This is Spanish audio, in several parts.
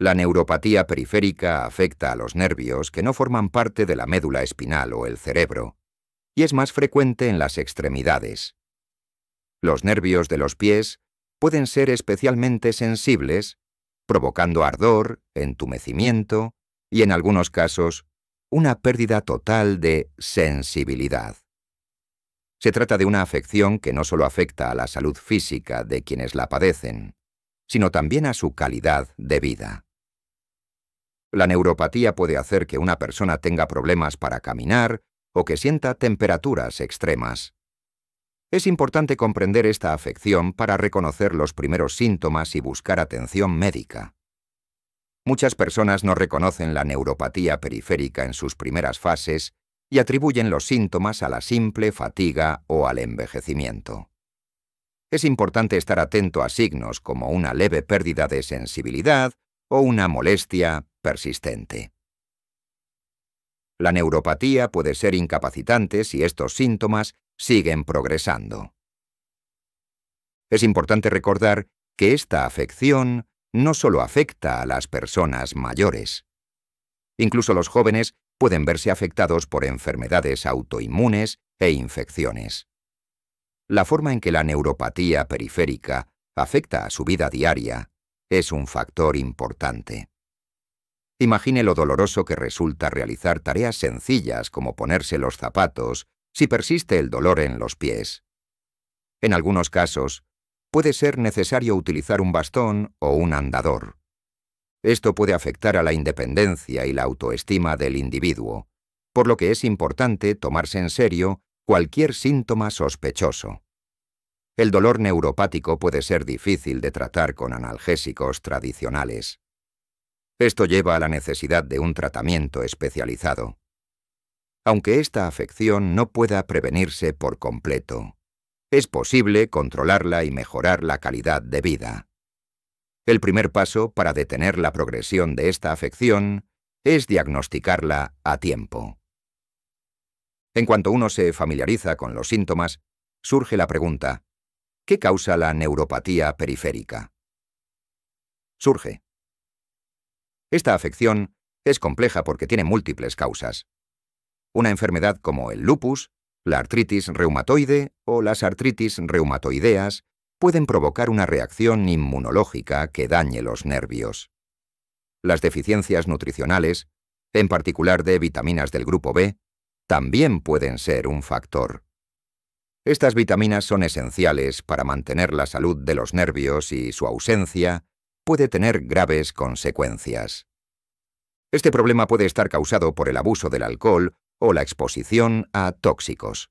La neuropatía periférica afecta a los nervios que no forman parte de la médula espinal o el cerebro, y es más frecuente en las extremidades. Los nervios de los pies pueden ser especialmente sensibles, provocando ardor, entumecimiento y, en algunos casos, una pérdida total de sensibilidad. Se trata de una afección que no solo afecta a la salud física de quienes la padecen, sino también a su calidad de vida. La neuropatía puede hacer que una persona tenga problemas para caminar o que sienta temperaturas extremas. Es importante comprender esta afección para reconocer los primeros síntomas y buscar atención médica. Muchas personas no reconocen la neuropatía periférica en sus primeras fases y atribuyen los síntomas a la simple fatiga o al envejecimiento. Es importante estar atento a signos como una leve pérdida de sensibilidad o una molestia, persistente. La neuropatía puede ser incapacitante si estos síntomas siguen progresando. Es importante recordar que esta afección no solo afecta a las personas mayores. Incluso los jóvenes pueden verse afectados por enfermedades autoinmunes e infecciones. La forma en que la neuropatía periférica afecta a su vida diaria es un factor importante. Imagine lo doloroso que resulta realizar tareas sencillas como ponerse los zapatos si persiste el dolor en los pies. En algunos casos, puede ser necesario utilizar un bastón o un andador. Esto puede afectar a la independencia y la autoestima del individuo, por lo que es importante tomarse en serio cualquier síntoma sospechoso. El dolor neuropático puede ser difícil de tratar con analgésicos tradicionales. Esto lleva a la necesidad de un tratamiento especializado. Aunque esta afección no pueda prevenirse por completo, es posible controlarla y mejorar la calidad de vida. El primer paso para detener la progresión de esta afección es diagnosticarla a tiempo. En cuanto uno se familiariza con los síntomas, surge la pregunta, ¿qué causa la neuropatía periférica? Surge, esta afección es compleja porque tiene múltiples causas. Una enfermedad como el lupus, la artritis reumatoide o las artritis reumatoideas pueden provocar una reacción inmunológica que dañe los nervios. Las deficiencias nutricionales, en particular de vitaminas del grupo B, también pueden ser un factor. Estas vitaminas son esenciales para mantener la salud de los nervios y su ausencia puede tener graves consecuencias. Este problema puede estar causado por el abuso del alcohol o la exposición a tóxicos.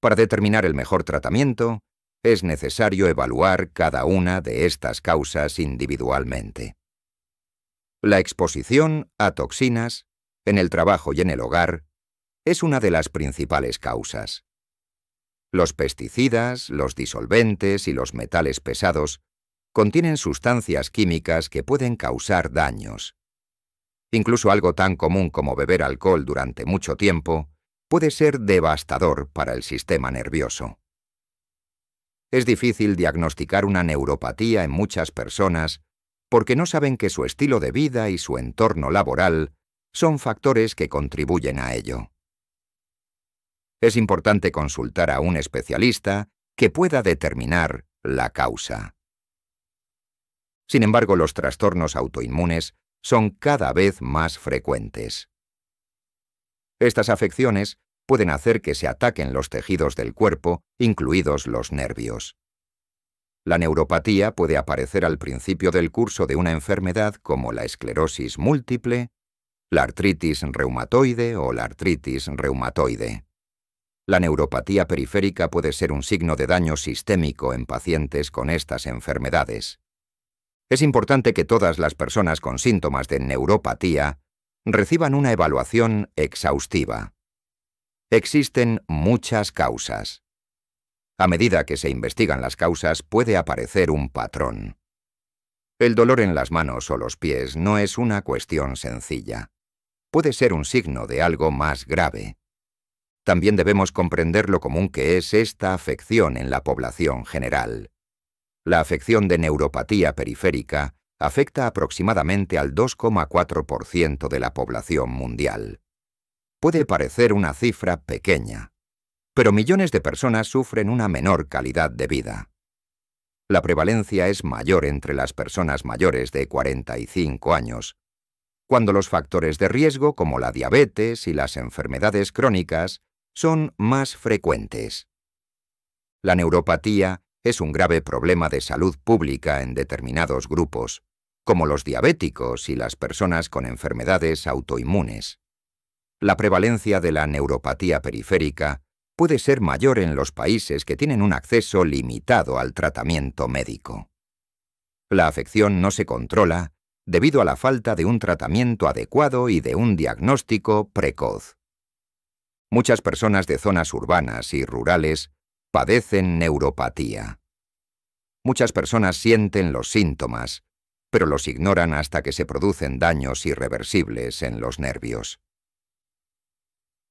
Para determinar el mejor tratamiento, es necesario evaluar cada una de estas causas individualmente. La exposición a toxinas, en el trabajo y en el hogar, es una de las principales causas. Los pesticidas, los disolventes y los metales pesados contienen sustancias químicas que pueden causar daños. Incluso algo tan común como beber alcohol durante mucho tiempo puede ser devastador para el sistema nervioso. Es difícil diagnosticar una neuropatía en muchas personas porque no saben que su estilo de vida y su entorno laboral son factores que contribuyen a ello. Es importante consultar a un especialista que pueda determinar la causa. Sin embargo, los trastornos autoinmunes son cada vez más frecuentes. Estas afecciones pueden hacer que se ataquen los tejidos del cuerpo, incluidos los nervios. La neuropatía puede aparecer al principio del curso de una enfermedad como la esclerosis múltiple, la artritis reumatoide o la artritis reumatoide. La neuropatía periférica puede ser un signo de daño sistémico en pacientes con estas enfermedades es importante que todas las personas con síntomas de neuropatía reciban una evaluación exhaustiva. Existen muchas causas. A medida que se investigan las causas puede aparecer un patrón. El dolor en las manos o los pies no es una cuestión sencilla. Puede ser un signo de algo más grave. También debemos comprender lo común que es esta afección en la población general. La afección de neuropatía periférica afecta aproximadamente al 2,4% de la población mundial. Puede parecer una cifra pequeña, pero millones de personas sufren una menor calidad de vida. La prevalencia es mayor entre las personas mayores de 45 años, cuando los factores de riesgo como la diabetes y las enfermedades crónicas son más frecuentes. La neuropatía es un grave problema de salud pública en determinados grupos, como los diabéticos y las personas con enfermedades autoinmunes. La prevalencia de la neuropatía periférica puede ser mayor en los países que tienen un acceso limitado al tratamiento médico. La afección no se controla debido a la falta de un tratamiento adecuado y de un diagnóstico precoz. Muchas personas de zonas urbanas y rurales padecen neuropatía. Muchas personas sienten los síntomas, pero los ignoran hasta que se producen daños irreversibles en los nervios.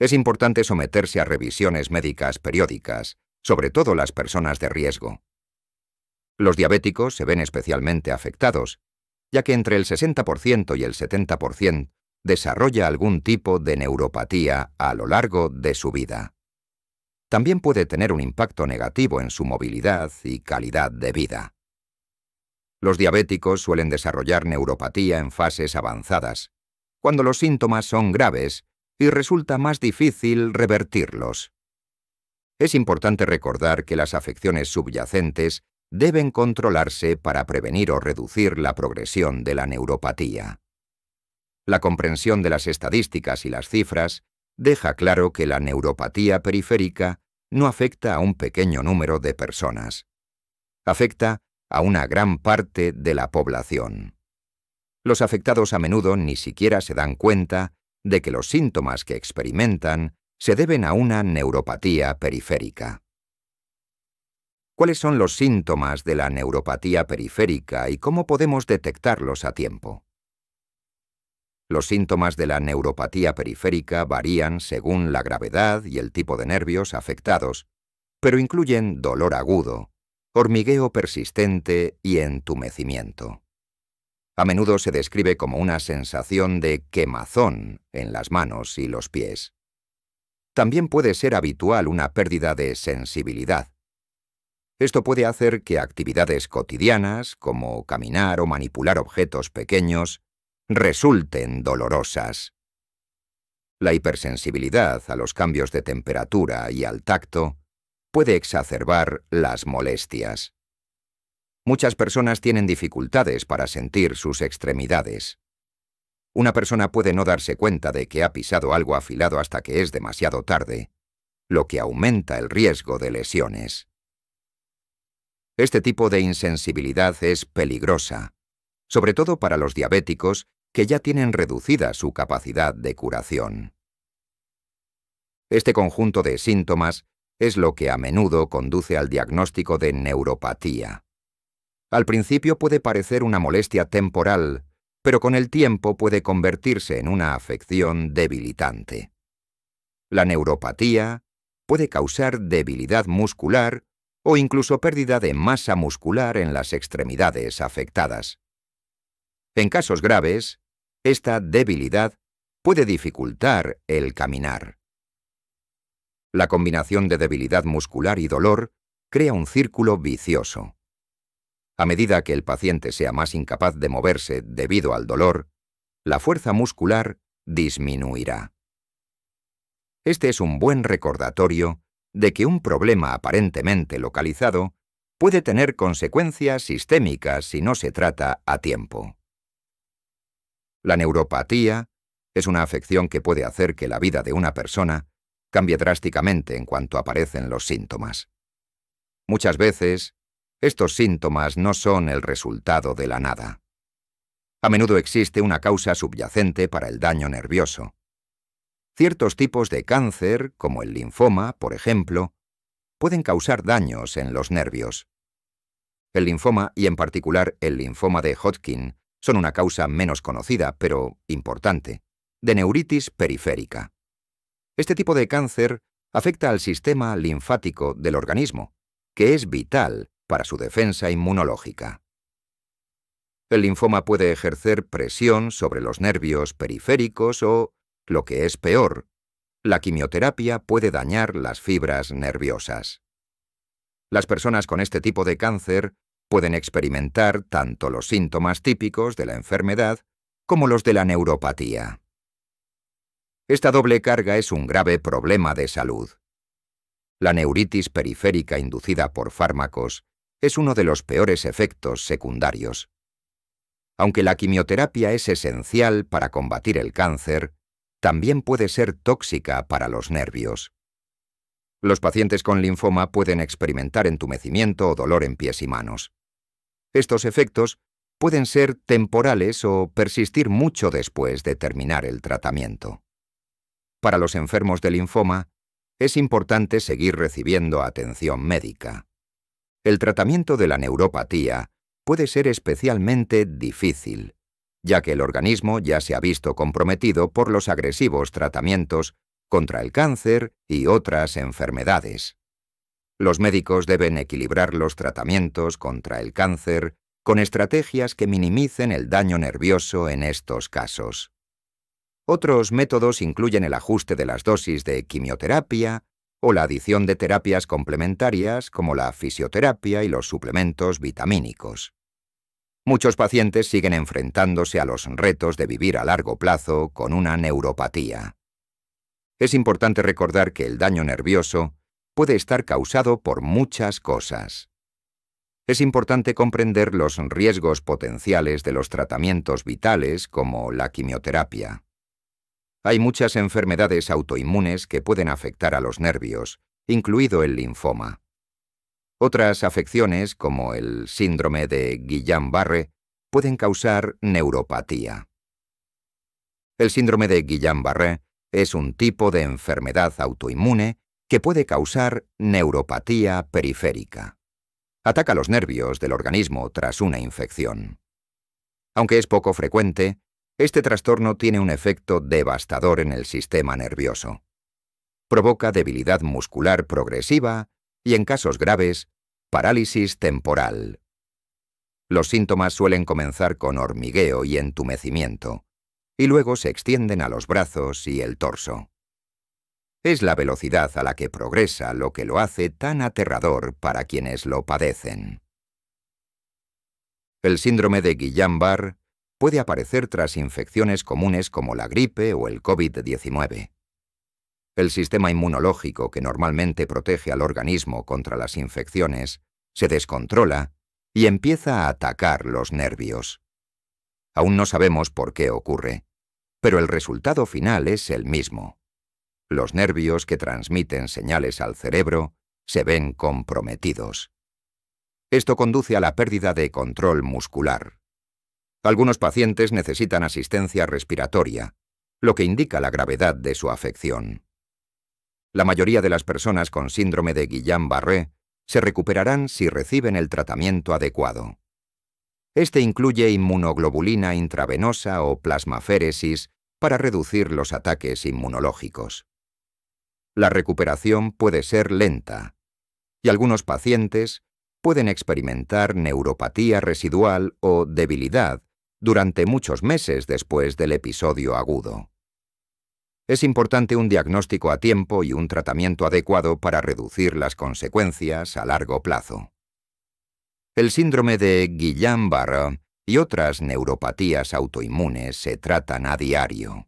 Es importante someterse a revisiones médicas periódicas, sobre todo las personas de riesgo. Los diabéticos se ven especialmente afectados, ya que entre el 60% y el 70% desarrolla algún tipo de neuropatía a lo largo de su vida también puede tener un impacto negativo en su movilidad y calidad de vida. Los diabéticos suelen desarrollar neuropatía en fases avanzadas, cuando los síntomas son graves y resulta más difícil revertirlos. Es importante recordar que las afecciones subyacentes deben controlarse para prevenir o reducir la progresión de la neuropatía. La comprensión de las estadísticas y las cifras deja claro que la neuropatía periférica no afecta a un pequeño número de personas. Afecta a una gran parte de la población. Los afectados a menudo ni siquiera se dan cuenta de que los síntomas que experimentan se deben a una neuropatía periférica. ¿Cuáles son los síntomas de la neuropatía periférica y cómo podemos detectarlos a tiempo? Los síntomas de la neuropatía periférica varían según la gravedad y el tipo de nervios afectados, pero incluyen dolor agudo, hormigueo persistente y entumecimiento. A menudo se describe como una sensación de quemazón en las manos y los pies. También puede ser habitual una pérdida de sensibilidad. Esto puede hacer que actividades cotidianas, como caminar o manipular objetos pequeños, resulten dolorosas. La hipersensibilidad a los cambios de temperatura y al tacto puede exacerbar las molestias. Muchas personas tienen dificultades para sentir sus extremidades. Una persona puede no darse cuenta de que ha pisado algo afilado hasta que es demasiado tarde, lo que aumenta el riesgo de lesiones. Este tipo de insensibilidad es peligrosa, sobre todo para los diabéticos que ya tienen reducida su capacidad de curación. Este conjunto de síntomas es lo que a menudo conduce al diagnóstico de neuropatía. Al principio puede parecer una molestia temporal, pero con el tiempo puede convertirse en una afección debilitante. La neuropatía puede causar debilidad muscular o incluso pérdida de masa muscular en las extremidades afectadas. En casos graves, esta debilidad puede dificultar el caminar. La combinación de debilidad muscular y dolor crea un círculo vicioso. A medida que el paciente sea más incapaz de moverse debido al dolor, la fuerza muscular disminuirá. Este es un buen recordatorio de que un problema aparentemente localizado puede tener consecuencias sistémicas si no se trata a tiempo. La neuropatía es una afección que puede hacer que la vida de una persona cambie drásticamente en cuanto aparecen los síntomas. Muchas veces, estos síntomas no son el resultado de la nada. A menudo existe una causa subyacente para el daño nervioso. Ciertos tipos de cáncer, como el linfoma, por ejemplo, pueden causar daños en los nervios. El linfoma, y en particular el linfoma de Hodgkin, son una causa menos conocida, pero importante, de neuritis periférica. Este tipo de cáncer afecta al sistema linfático del organismo, que es vital para su defensa inmunológica. El linfoma puede ejercer presión sobre los nervios periféricos o, lo que es peor, la quimioterapia puede dañar las fibras nerviosas. Las personas con este tipo de cáncer Pueden experimentar tanto los síntomas típicos de la enfermedad como los de la neuropatía. Esta doble carga es un grave problema de salud. La neuritis periférica inducida por fármacos es uno de los peores efectos secundarios. Aunque la quimioterapia es esencial para combatir el cáncer, también puede ser tóxica para los nervios. Los pacientes con linfoma pueden experimentar entumecimiento o dolor en pies y manos. Estos efectos pueden ser temporales o persistir mucho después de terminar el tratamiento. Para los enfermos de linfoma, es importante seguir recibiendo atención médica. El tratamiento de la neuropatía puede ser especialmente difícil, ya que el organismo ya se ha visto comprometido por los agresivos tratamientos contra el cáncer y otras enfermedades. Los médicos deben equilibrar los tratamientos contra el cáncer con estrategias que minimicen el daño nervioso en estos casos. Otros métodos incluyen el ajuste de las dosis de quimioterapia o la adición de terapias complementarias como la fisioterapia y los suplementos vitamínicos. Muchos pacientes siguen enfrentándose a los retos de vivir a largo plazo con una neuropatía. Es importante recordar que el daño nervioso puede estar causado por muchas cosas. Es importante comprender los riesgos potenciales de los tratamientos vitales como la quimioterapia. Hay muchas enfermedades autoinmunes que pueden afectar a los nervios, incluido el linfoma. Otras afecciones, como el síndrome de Guillain-Barré, pueden causar neuropatía. El síndrome de Guillain-Barré es un tipo de enfermedad autoinmune que puede causar neuropatía periférica. Ataca los nervios del organismo tras una infección. Aunque es poco frecuente, este trastorno tiene un efecto devastador en el sistema nervioso. Provoca debilidad muscular progresiva y, en casos graves, parálisis temporal. Los síntomas suelen comenzar con hormigueo y entumecimiento, y luego se extienden a los brazos y el torso. Es la velocidad a la que progresa lo que lo hace tan aterrador para quienes lo padecen. El síndrome de Guillain-Barr puede aparecer tras infecciones comunes como la gripe o el COVID-19. El sistema inmunológico que normalmente protege al organismo contra las infecciones se descontrola y empieza a atacar los nervios. Aún no sabemos por qué ocurre, pero el resultado final es el mismo. Los nervios que transmiten señales al cerebro se ven comprometidos. Esto conduce a la pérdida de control muscular. Algunos pacientes necesitan asistencia respiratoria, lo que indica la gravedad de su afección. La mayoría de las personas con síndrome de Guillain-Barré se recuperarán si reciben el tratamiento adecuado. Este incluye inmunoglobulina intravenosa o plasmaféresis para reducir los ataques inmunológicos la recuperación puede ser lenta y algunos pacientes pueden experimentar neuropatía residual o debilidad durante muchos meses después del episodio agudo. Es importante un diagnóstico a tiempo y un tratamiento adecuado para reducir las consecuencias a largo plazo. El síndrome de Guillain-Barré y otras neuropatías autoinmunes se tratan a diario.